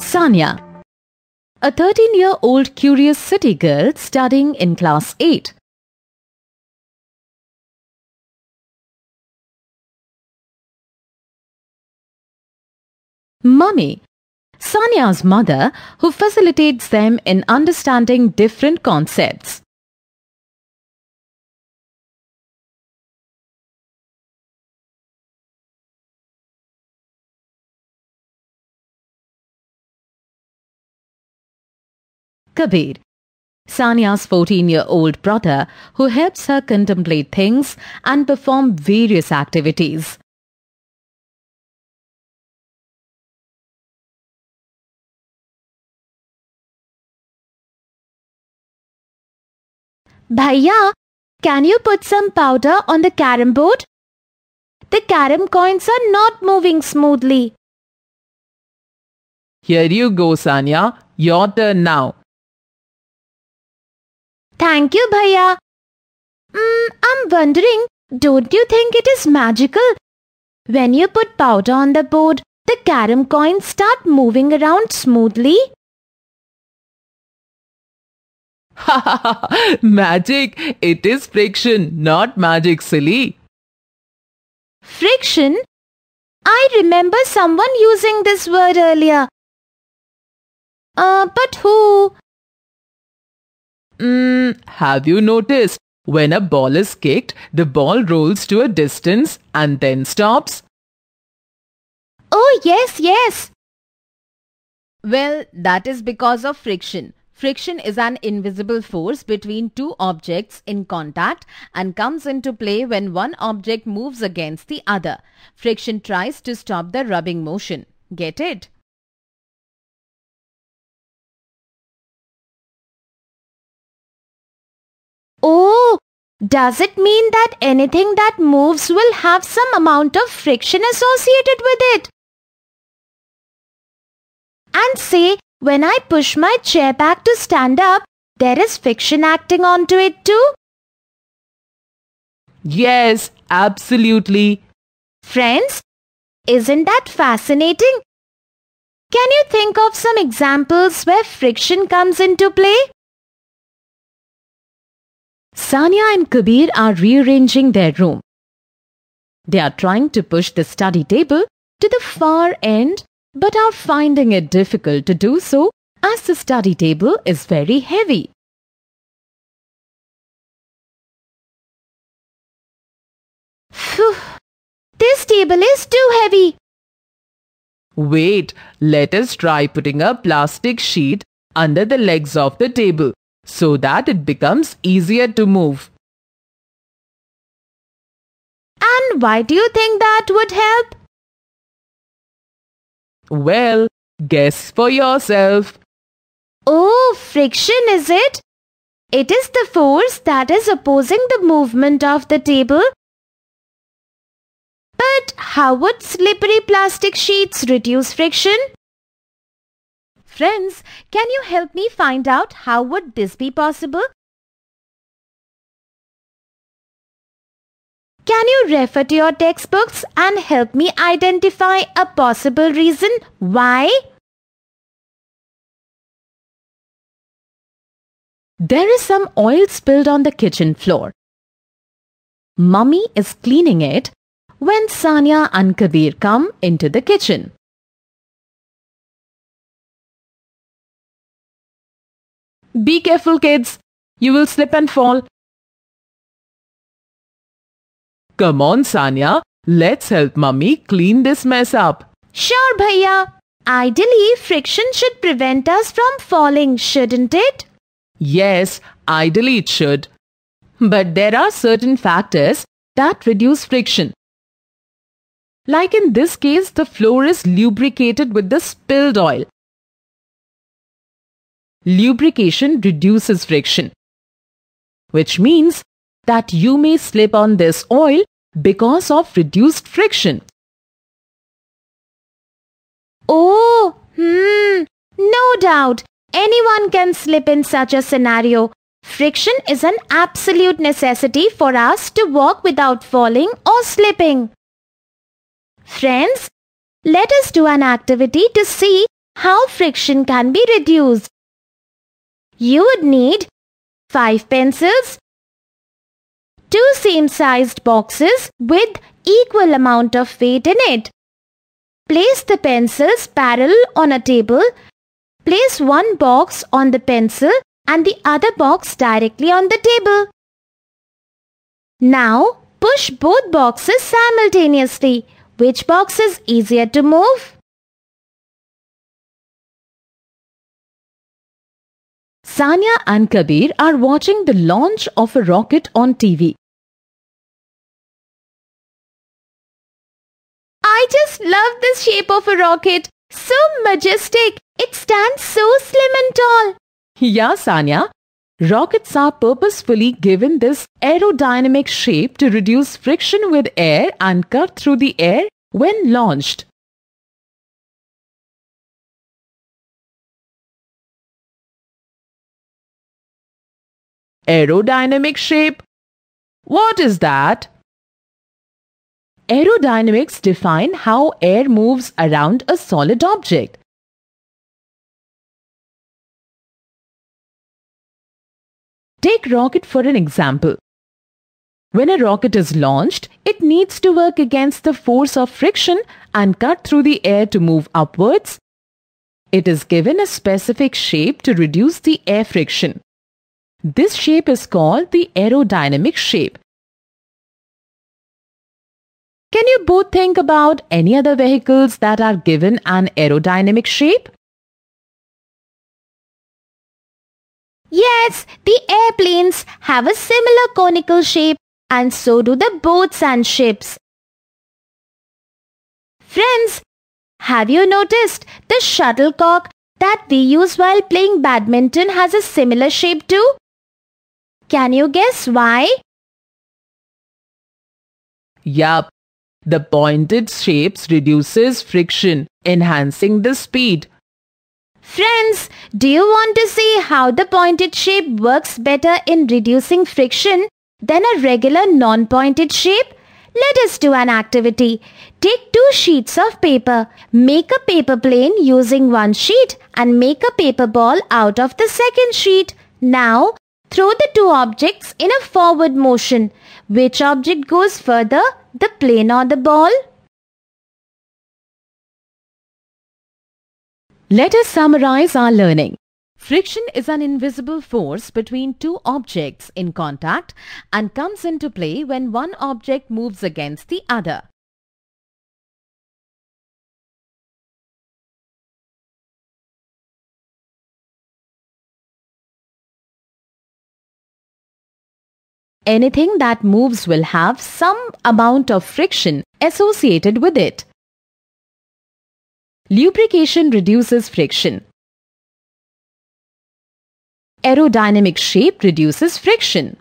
Sanya A 13-year-old curious city girl studying in class 8. Mummy Sanya's mother who facilitates them in understanding different concepts. Kabir. Sanya's 14 year old brother, who helps her contemplate things and perform various activities. Bhaiya, can you put some powder on the carom board? The carom coins are not moving smoothly. Here you go, Sanya. Your turn now. Thank you, Bhaiya. Mm, I'm wondering, don't you think it is magical? When you put powder on the board, the carom coins start moving around smoothly. Ha ha ha! Magic! It is friction, not magic, silly. Friction? I remember someone using this word earlier. Uh, but who? Mm, have you noticed? When a ball is kicked, the ball rolls to a distance and then stops. Oh, yes, yes. Well, that is because of friction. Friction is an invisible force between two objects in contact and comes into play when one object moves against the other. Friction tries to stop the rubbing motion. Get it? Oh, does it mean that anything that moves will have some amount of friction associated with it? And say, when I push my chair back to stand up, there is friction acting onto it too? Yes, absolutely. Friends, isn't that fascinating? Can you think of some examples where friction comes into play? Sanya and Kabir are rearranging their room. They are trying to push the study table to the far end but are finding it difficult to do so as the study table is very heavy. Phew! This table is too heavy. Wait, let us try putting a plastic sheet under the legs of the table so that it becomes easier to move. And why do you think that would help? Well, guess for yourself. Oh, friction is it? It is the force that is opposing the movement of the table. But how would slippery plastic sheets reduce friction? Friends, can you help me find out how would this be possible? Can you refer to your textbooks and help me identify a possible reason why? There is some oil spilled on the kitchen floor. Mummy is cleaning it when Sanya and Kabir come into the kitchen. Be careful, kids. You will slip and fall. Come on, Sanya. Let's help mummy clean this mess up. Sure, Bhaiya. Ideally, friction should prevent us from falling, shouldn't it? Yes, ideally it should. But there are certain factors that reduce friction. Like in this case, the floor is lubricated with the spilled oil lubrication reduces friction, which means that you may slip on this oil because of reduced friction. Oh, hmm, no doubt. Anyone can slip in such a scenario. Friction is an absolute necessity for us to walk without falling or slipping. Friends, let us do an activity to see how friction can be reduced. You would need 5 pencils, 2 same-sized boxes with equal amount of weight in it. Place the pencils parallel on a table. Place one box on the pencil and the other box directly on the table. Now push both boxes simultaneously. Which box is easier to move? Sanya and Kabir are watching the launch of a rocket on TV. I just love the shape of a rocket. So majestic. It stands so slim and tall. Yeah, Sanya. Rockets are purposefully given this aerodynamic shape to reduce friction with air and cut through the air when launched. Aerodynamic shape. What is that? Aerodynamics define how air moves around a solid object. Take rocket for an example. When a rocket is launched, it needs to work against the force of friction and cut through the air to move upwards. It is given a specific shape to reduce the air friction. This shape is called the aerodynamic shape. Can you both think about any other vehicles that are given an aerodynamic shape? Yes, the airplanes have a similar conical shape and so do the boats and ships. Friends, have you noticed the shuttlecock that we use while playing badminton has a similar shape too? Can you guess why? Yup. The pointed shapes reduces friction, enhancing the speed. Friends, do you want to see how the pointed shape works better in reducing friction than a regular non-pointed shape? Let us do an activity. Take two sheets of paper. Make a paper plane using one sheet and make a paper ball out of the second sheet. Now, Throw the two objects in a forward motion. Which object goes further, the plane or the ball? Let us summarize our learning. Friction is an invisible force between two objects in contact and comes into play when one object moves against the other. anything that moves will have some amount of friction associated with it. Lubrication reduces friction. Aerodynamic shape reduces friction.